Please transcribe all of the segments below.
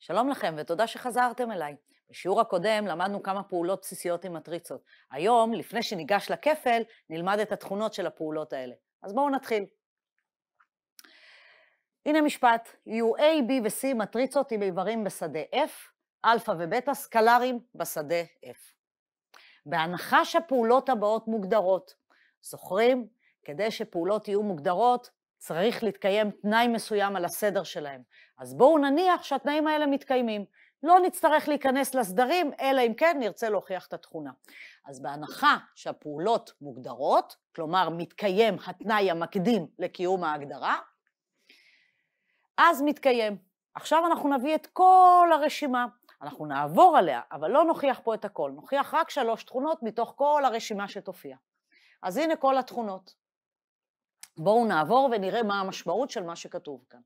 שלום לכם ותודה שחזרתם אליי. בשיעור הקודם למדנו כמה פעולות בסיסיות עם מטריצות. היום, לפני שניגש לכפל, נלמד את התכונות של הפעולות האלה. אז בואו נתחיל. הנה משפט, יהיו A, B ו-C מטריצות עם איברים בשדה F, אלפא ובטא סקלרים בשדה F. בהנחה שהפעולות הבאות מוגדרות, זוכרים? כדי שפעולות יהיו מוגדרות, צריך להתקיים תנאי מסוים על הסדר שלהם. אז בואו נניח שהתנאים האלה מתקיימים. לא נצטרך להיכנס לסדרים, אלא אם כן נרצה להוכיח את התכונה. אז בהנחה שהפעולות מוגדרות, כלומר מתקיים התנאי המקדים לקיום ההגדרה, אז מתקיים. עכשיו אנחנו נביא את כל הרשימה. אנחנו נעבור עליה, אבל לא נוכיח פה את הכל, נוכיח רק שלוש תכונות מתוך כל הרשימה שתופיע. אז הנה כל התכונות. בואו נעבור ונראה מה המשמעות של מה שכתוב כאן.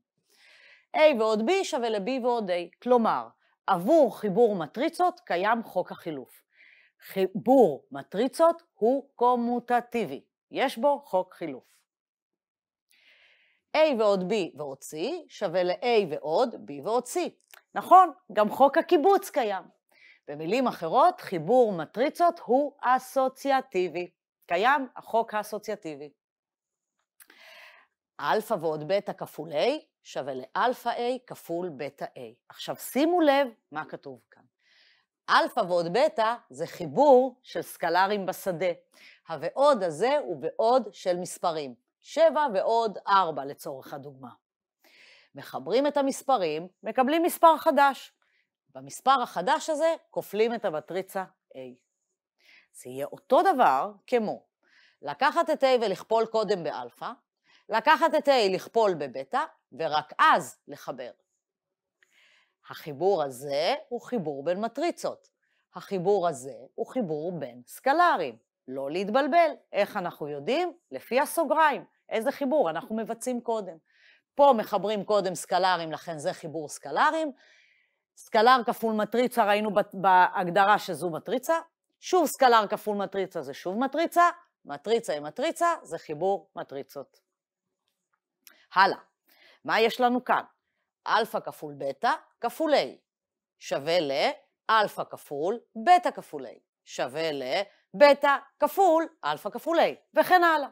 A ועוד B שווה ל-B ועוד A. כלומר, עבור חיבור מטריצות קיים חוק החילוף. חיבור מטריצות הוא קומוטטיבי, יש בו חוק חילוף. A ועוד B ועוד C שווה ל-A ועוד B ועוד C. נכון, גם חוק הקיבוץ קיים. במילים אחרות, חיבור מטריצות הוא אסוציאטיבי. קיים החוק האסוציאטיבי. אלפא ועוד בטא כפול A שווה לאלפא A כפול בטא A. עכשיו שימו לב מה כתוב כאן. אלפא ועוד בטא זה חיבור של סקלרים בשדה. הוועוד הזה הוא בעוד של מספרים, 7 ועוד 4 לצורך הדוגמה. מחברים את המספרים, מקבלים מספר חדש. במספר החדש הזה כופלים את המטריצה A. זה יהיה אותו דבר כמו לקחת את A ולכפול קודם באלפא, לקחת את A, לכפול בבטא, ורק אז לחבר. החיבור הזה הוא חיבור בין מטריצות. החיבור הזה הוא חיבור בין סקלרים. לא להתבלבל. איך אנחנו יודעים? לפי הסוגריים. איזה חיבור אנחנו מבצעים קודם. פה מחברים קודם סקלרים, לכן זה חיבור סקלרים. סקלר כפול מטריצה, ראינו בהגדרה שזו מטריצה. שוב סקלר כפול מטריצה זה שוב מטריצה. מטריצה היא מטריצה, זה חיבור מטריצות. הלאה. מה יש לנו כאן? אלפא כפול בטא כפול A שווה לאלפא כפול בטא כפול A שווה לבטא כפול אלפא כפול A, וכן הלאה.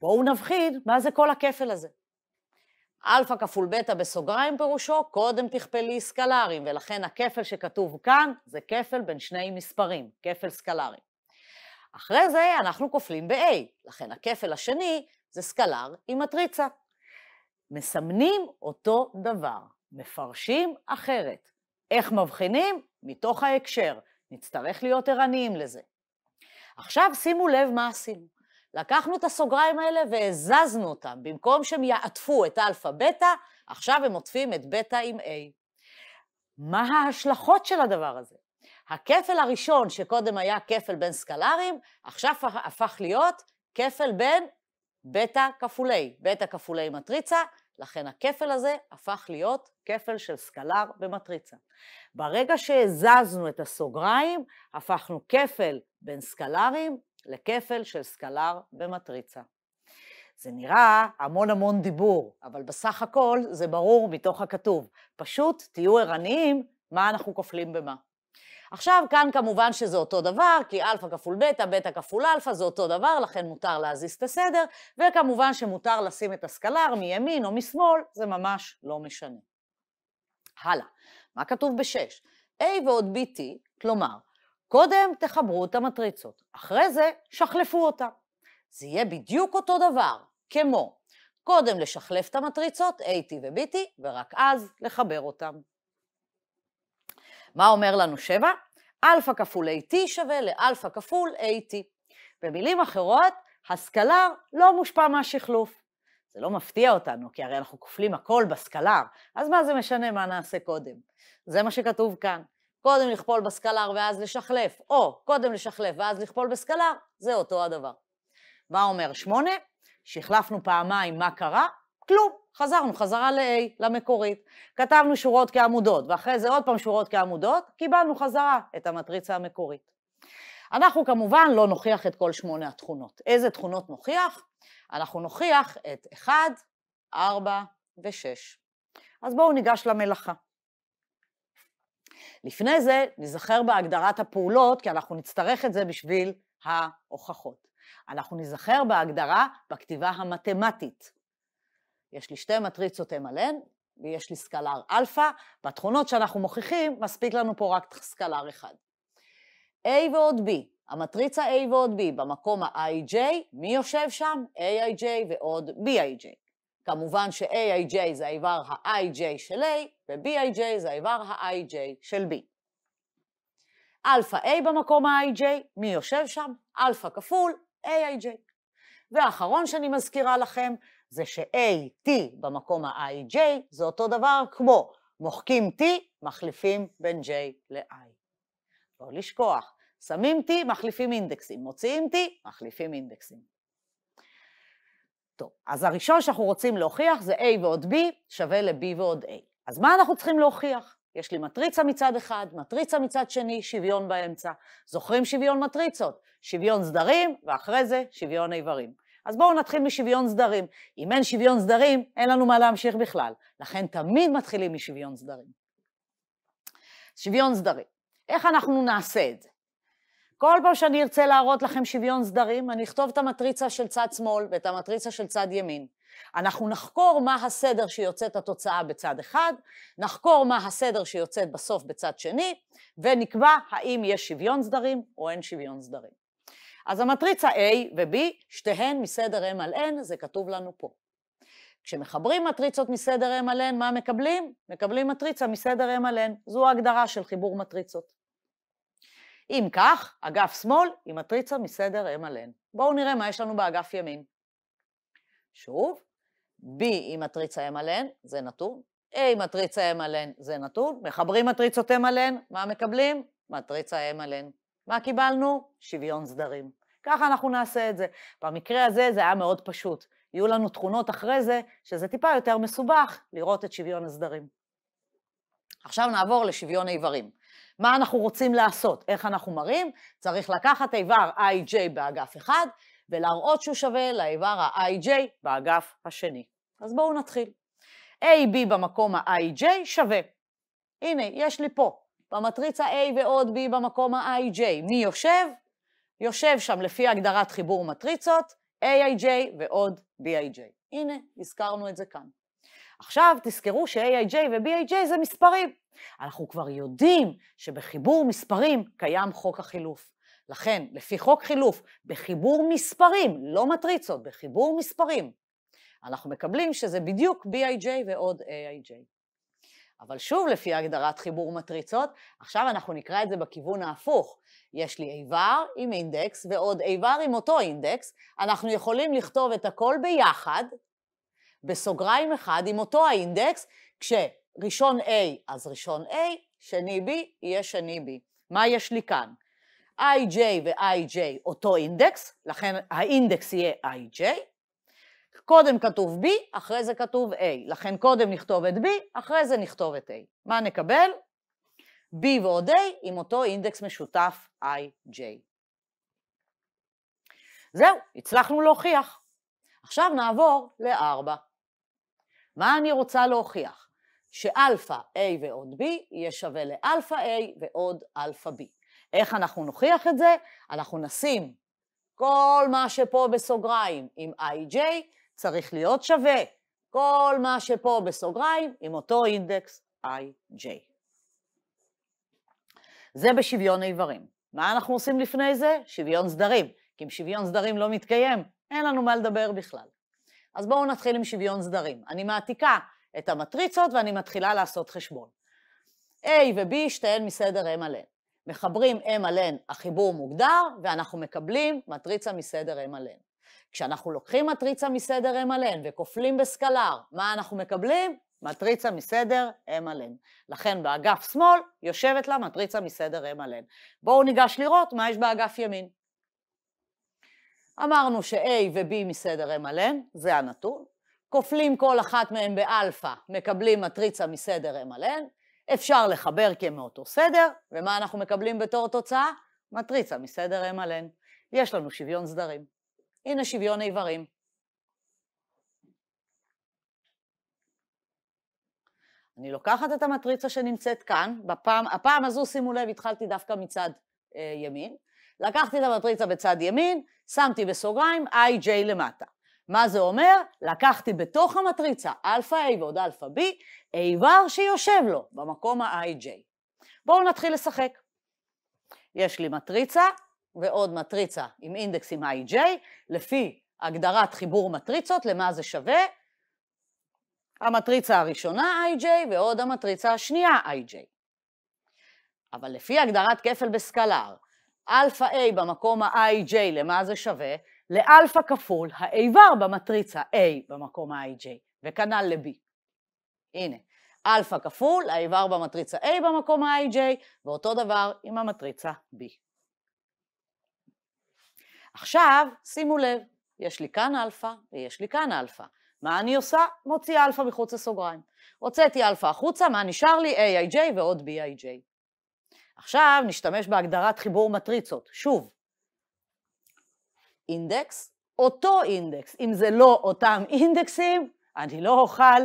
בואו נבחין מה זה כל הכפל הזה. אלפא כפול בטא בסוגריים פירושו קודם תכפלי סקלרים, ולכן הכפל שכתוב כאן זה כפל בין שני מספרים, כפל סקלרים. אחרי זה אנחנו כופלים ב-A, לכן הכפל השני זה סקלר עם מטריצה. מסמנים אותו דבר, מפרשים אחרת. איך מבחינים? מתוך ההקשר. נצטרך להיות ערניים לזה. עכשיו שימו לב מה עשינו. לקחנו את הסוגריים האלה והזזנו אותם. במקום שהם יעטפו את אלפא בטא עכשיו הם עוטפים את בטא עם A. מה ההשלכות של הדבר הזה? הכפל הראשון, שקודם היה כפל בין סקלרים, עכשיו הפך להיות כפל בין בטא כפולי, בטא כפולי מטריצה, לכן הכפל הזה הפך להיות כפל של סקלר במטריצה. ברגע שהזזנו את הסוגריים, הפכנו כפל בין סקלרים לכפל של סקלר במטריצה. זה נראה המון המון דיבור, אבל בסך הכל זה ברור מתוך הכתוב. פשוט תהיו ערניים מה אנחנו כופלים במה. עכשיו, כאן כמובן שזה אותו דבר, כי אלפא כפול בטא, בטא כפול אלפא זה אותו דבר, לכן מותר להזיז את הסדר, וכמובן שמותר לשים את הסקלר מימין או משמאל, זה ממש לא משנה. הלאה, מה כתוב ב-6? A ועוד BT, כלומר, קודם תחברו את המטריצות, אחרי זה שחלפו אותה. זה יהיה בדיוק אותו דבר, כמו קודם לשחלף את המטריצות, AT ו-BT, ורק אז לחבר אותם. מה אומר לנו 7? Alpha כפול AT שווה לאלפא כפול AT. במילים אחרות, הסקלר לא מושפע מהשחלוף. זה לא מפתיע אותנו, כי הרי אנחנו כופלים הכל בסקלר, אז מה זה משנה מה נעשה קודם? זה מה שכתוב כאן. קודם לכפול בסקלר ואז לשחלף, או קודם לשחלף ואז לכפול בסקלר, זה אותו הדבר. מה אומר 8? שחלפנו פעמיים, מה קרה? כלום. חזרנו חזרה ל-A, למקורית. כתבנו שורות כעמודות, ואחרי זה עוד פעם שורות כעמודות, קיבלנו חזרה את המטריצה המקורית. אנחנו כמובן לא נוכיח את כל שמונה התכונות. איזה תכונות נוכיח? אנחנו נוכיח את 1, 4 ו-6. אז בואו ניגש למלאכה. לפני זה ניזכר בהגדרת הפעולות, כי אנחנו נצטרך את זה בשביל ההוכחות. אנחנו ניזכר בהגדרה בכתיבה המתמטית. יש לי שתי מטריצות M על N, ויש לי סקלר אלפא, בתכונות שאנחנו מוכיחים, מספיק לנו פה רק סקלר אחד. A ועוד B, המטריצה A ועוד B, במקום ה-IJ, מי יושב שם? AIJ ועוד BIJ. כמובן ש-AIJ זה האיבר ה-IJ של A, ו-BIJ זה האיבר ה-IJ של B. אלפא A במקום ה-IJ, מי יושב שם? אלפא כפול AIJ. והאחרון שאני מזכירה לכם זה ש-AT במקום ה-IJ זה אותו דבר כמו מוחקים T, מחליפים בין J ל-I. לא לשכוח, שמים T, מחליפים אינדקסים, מוציאים T, מחליפים אינדקסים. טוב, אז הראשון שאנחנו רוצים להוכיח זה A ועוד B שווה ל-B ועוד A. אז מה אנחנו צריכים להוכיח? יש לי מטריצה מצד אחד, מטריצה מצד שני, שוויון באמצע. זוכרים שוויון מטריצות? שוויון סדרים, ואחרי זה שוויון איברים. אז בואו נתחיל משוויון סדרים. אם אין שוויון סדרים, אין לנו מה להמשיך בכלל. לכן תמיד מתחילים משוויון סדרים. שוויון סדרים. איך אנחנו נעשה את זה? כל פעם שאני ארצה להראות לכם שוויון סדרים, אני אכתוב את המטריצה של צד שמאל ואת המטריצה של צד ימין. אנחנו נחקור מה הסדר שיוצאת התוצאה בצד אחד, נחקור מה הסדר שיוצאת בסוף בצד שני, ונקבע האם יש שוויון סדרים או אין שוויון סדרים. אז המטריצה A ו-B, שתיהן מסדר M על N, זה כתוב לנו פה. כשמחברים מטריצות מסדר M על N, מה מקבלים? מקבלים מטריצה מסדר M על N. זו ההגדרה של חיבור מטריצות. אם כך, אגף שמאל היא מטריצה מסדר M על N. בואו נראה מה יש לנו באגף ימין. שוב, B היא מטריצה M עליהן, זה נתון, A היא מטריצה M עליהן, זה נתון, מחברים מטריצות M עליהן, מה מקבלים? מטריצה M עליהן. מה קיבלנו? שוויון סדרים. ככה אנחנו נעשה את זה. במקרה הזה זה היה מאוד פשוט. יהיו לנו תכונות אחרי זה, שזה טיפה יותר מסובך לראות את שוויון הסדרים. עכשיו נעבור לשוויון איברים. מה אנחנו רוצים לעשות? איך אנחנו מראים? צריך לקחת איבר IJ באגף אחד, ולהראות שהוא שווה לאיבר ה-IJ באגף השני. אז בואו נתחיל. AB במקום ה-IJ שווה. הנה, יש לי פה, במטריצה A ועוד B במקום ה-IJ. מי יושב? יושב שם לפי הגדרת חיבור מטריצות, AIJ ועוד BIJ. הנה, הזכרנו את זה כאן. עכשיו תזכרו ש-AIJ ו-BIJ זה מספרים. אנחנו כבר יודעים שבחיבור מספרים קיים חוק החילוף. לכן, לפי חוק חילוף, בחיבור מספרים, לא מטריצות, בחיבור מספרים, אנחנו מקבלים שזה בדיוק BIJ ועוד AIJ. אבל שוב, לפי הגדרת חיבור מטריצות, עכשיו אנחנו נקרא את זה בכיוון ההפוך. יש לי איבר עם אינדקס ועוד איבר עם אותו אינדקס, אנחנו יכולים לכתוב את הכל ביחד, בסוגריים אחד עם אותו האינדקס, כשראשון A אז ראשון A, שני B יהיה שני B. מה יש לי כאן? IJ ו-IJ אותו אינדקס, לכן האינדקס יהיה IJ. קודם כתוב B, אחרי זה כתוב A. לכן קודם נכתוב את B, אחרי זה נכתוב את A. מה נקבל? B ועוד A עם אותו אינדקס משותף IJ. זהו, הצלחנו להוכיח. עכשיו נעבור ל-4. מה אני רוצה להוכיח? שאלפא A ועוד B יהיה שווה לאלפא A ועוד אלפא B. איך אנחנו נוכיח את זה? אנחנו נשים כל מה שפה בסוגריים עם IJ צריך להיות שווה כל מה שפה בסוגריים עם אותו אינדקס IJ. זה בשוויון איברים. מה אנחנו עושים לפני זה? שוויון סדרים. כי אם שוויון סדרים לא מתקיים, אין לנו מה לדבר בכלל. אז בואו נתחיל עם שוויון סדרים. אני מעתיקה את המטריצות ואני מתחילה לעשות חשבון. A ו-B שתיהן מסדר M על N. מחברים M על N, החיבור מוגדר, ואנחנו מקבלים מטריצה מסדר M על N. כשאנחנו לוקחים מטריצה מסדר M על N וכופלים בסקלר, מה אנחנו מקבלים? מטריצה מסדר M על N. לכן באגף שמאל יושבת לה מטריצה מסדר M על N. בואו ניגש לראות מה יש באגף ימין. אמרנו ש-A ו-B מסדר M על N, זה הנתון. כופלים כל אחת מהן באלפא, מקבלים מטריצה מסדר M על N. אפשר לחבר כי הם מאותו סדר, ומה אנחנו מקבלים בתור תוצאה? מטריצה מסדר M על N. יש לנו שוויון סדרים. הנה שוויון איברים. אני לוקחת את המטריצה שנמצאת כאן, בפעם, הפעם הזו, שימו לב, התחלתי דווקא מצד אה, ימין. לקחתי את המטריצה בצד ימין, שמתי בסוגריים IJ למטה. מה זה אומר? לקחתי בתוך המטריצה Alpha A ועוד Alpha B איבר שיושב לו במקום ה-IJ. בואו נתחיל לשחק. יש לי מטריצה ועוד מטריצה עם עם IJ, לפי הגדרת חיבור מטריצות, למה זה שווה? המטריצה הראשונה IJ ועוד המטריצה השנייה IJ. אבל לפי הגדרת כפל בסקלר, Alpha A במקום ה-IJ, למה זה שווה? לאלפא כפול האיבר במטריצה A במקום ה-IJ, וכנ"ל ל-B. הנה, אלפא כפול האיבר במטריצה A במקום ה-IJ, ואותו דבר עם המטריצה B. עכשיו, שימו לב, יש לי כאן אלפא ויש לי כאן אלפא. מה אני עושה? מוציא אלפא מחוץ לסוגריים. הוצאתי אלפא החוצה, מה נשאר לי? AIJ ועוד BIJ. עכשיו נשתמש בהגדרת חיבור מטריצות. שוב, אינדקס, אותו אינדקס. אם זה לא אותם אינדקסים, אני לא אוכל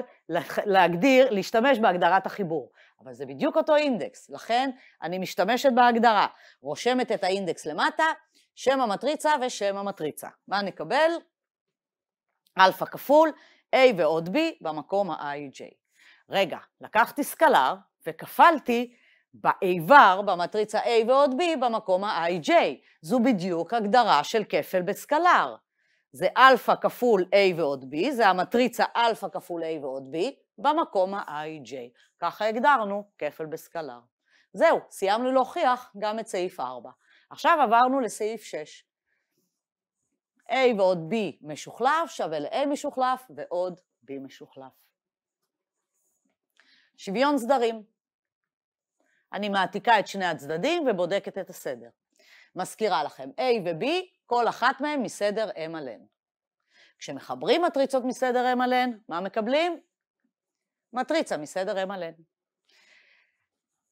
להגדיר, להשתמש בהגדרת החיבור. אבל זה בדיוק אותו אינדקס, לכן אני משתמשת בהגדרה. רושמת את האינדקס למטה, שם המטריצה ושם המטריצה. מה נקבל? אלפא כפול A ועוד B במקום ה-IJ. רגע, לקחתי סקלר וכפלתי באיבר, במטריצה A ועוד B, במקום ה-IJ. זו בדיוק הגדרה של כפל בסקלר. זה אלפא כפול A ועוד B, זה המטריצה אלפא כפול A ועוד B, במקום ה-IJ. ככה הגדרנו כפל בסקלר. זהו, סיימנו להוכיח גם את סעיף 4. עכשיו עברנו לסעיף 6. A ועוד B משוחלף שווה ל-A משוחלף ועוד B משוחלף. שוויון סדרים. אני מעתיקה את שני הצדדים ובודקת את הסדר. מזכירה לכם, A ו-B, כל אחת מהן מסדר M על N. כשמחברים מטריצות מסדר M על N, מה מקבלים? מטריצה מסדר M על N.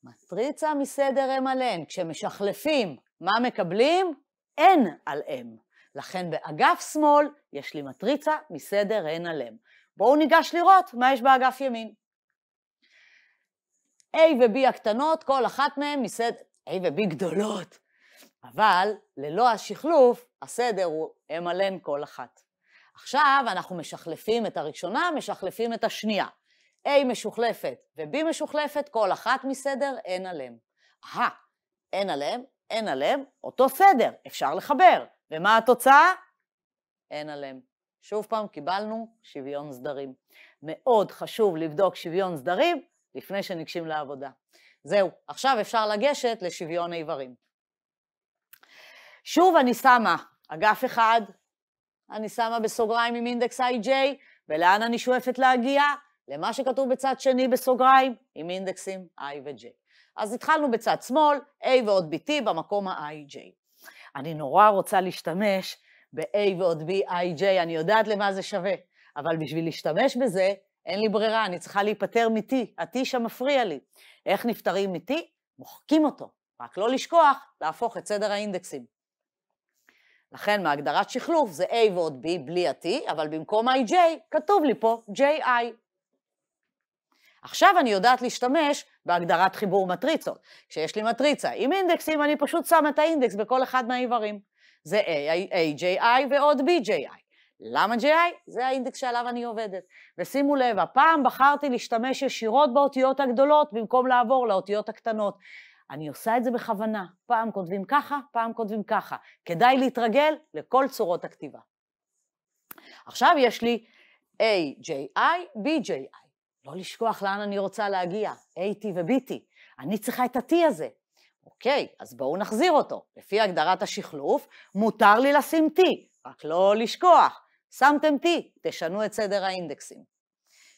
מטריצה מסדר M על N, כשמשחלפים, מה מקבלים? N על M. לכן באגף שמאל יש לי מטריצה מסדר N על M. בואו ניגש לראות מה יש באגף ימין. A ו-B הקטנות, כל אחת מהן מסדר, A ו-B גדולות, אבל ללא השחלוף, הסדר הוא M על N כל אחת. עכשיו אנחנו משחלפים את הראשונה, משחלפים את השנייה. A משוחלפת ו-B משוחלפת, כל אחת מסדר N על M. אהה, N על M, N על M, אותו סדר, אפשר לחבר. ומה התוצאה? N על M. שוב פעם, קיבלנו שוויון סדרים. מאוד חשוב לבדוק שוויון סדרים, לפני שניגשים לעבודה. זהו, עכשיו אפשר לגשת לשוויון האיברים. שוב אני שמה אגף אחד, אני שמה בסוגריים עם אינדקס IJ, ולאן אני שואפת להגיע? למה שכתוב בצד שני בסוגריים, עם אינדקסים I ו-J. אז התחלנו בצד שמאל, A ועוד BT במקום ה-IJ. אני נורא רוצה להשתמש ב-A ועוד B, IJ, אני יודעת למה זה שווה, אבל בשביל להשתמש בזה, אין לי ברירה, אני צריכה להיפטר מ-T, ה-T שם מפריע לי. איך נפטרים מ-T? מוחקים אותו. רק לא לשכוח להפוך את סדר האינדקסים. לכן מהגדרת שחלוף זה A ועוד B בלי ה-T, אבל במקום IJ כתוב לי פה JI. עכשיו אני יודעת להשתמש בהגדרת חיבור מטריצות. כשיש לי מטריצה עם אינדקסים, אני פשוט שם את האינדקס בכל אחד מהאיברים. זה AJI ועוד BJI. למה GI? זה האינדקס שעליו אני עובדת. ושימו לב, הפעם בחרתי להשתמש ישירות באותיות הגדולות במקום לעבור לאותיות הקטנות. אני עושה את זה בכוונה, פעם כותבים ככה, פעם כותבים ככה. כדאי להתרגל לכל צורות הכתיבה. עכשיו יש לי AJI, BJI. לא לשכוח לאן אני רוצה להגיע, AT ו-BT. אני צריכה את ה-T הזה. אוקיי, אז בואו נחזיר אותו. לפי הגדרת השחלוף, מותר לי לשים T, רק לא לשכוח. שמתם T, תשנו את סדר האינדקסים.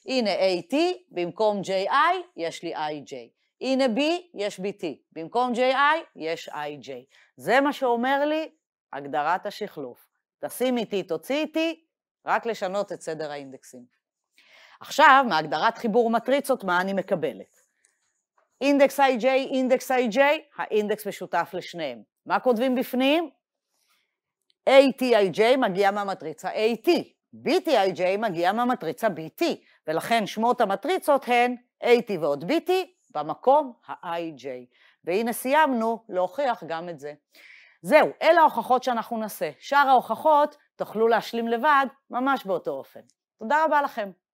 הנה AT, במקום JI יש לי IJ. הנה B, יש BT. במקום JI יש IJ. זה מה שאומר לי הגדרת השחלוף. תשימי T, תוציאי T, רק לשנות את סדר האינדקסים. עכשיו, מהגדרת חיבור מטריצות, מה אני מקבלת? אינדקס IJ, אינדקס IJ, האינדקס משותף לשניהם. מה כותבים בפנים? ATIJ מגיע מהמטריצה AT, BTIJ מגיע מהמטריצה BT, ולכן שמות המטריצות הן AT ועוד BT במקום ה-IJ. והנה סיימנו להוכיח גם את זה. זהו, אלה ההוכחות שאנחנו נעשה. שאר ההוכחות תוכלו להשלים לבד ממש באותו אופן. תודה רבה לכם.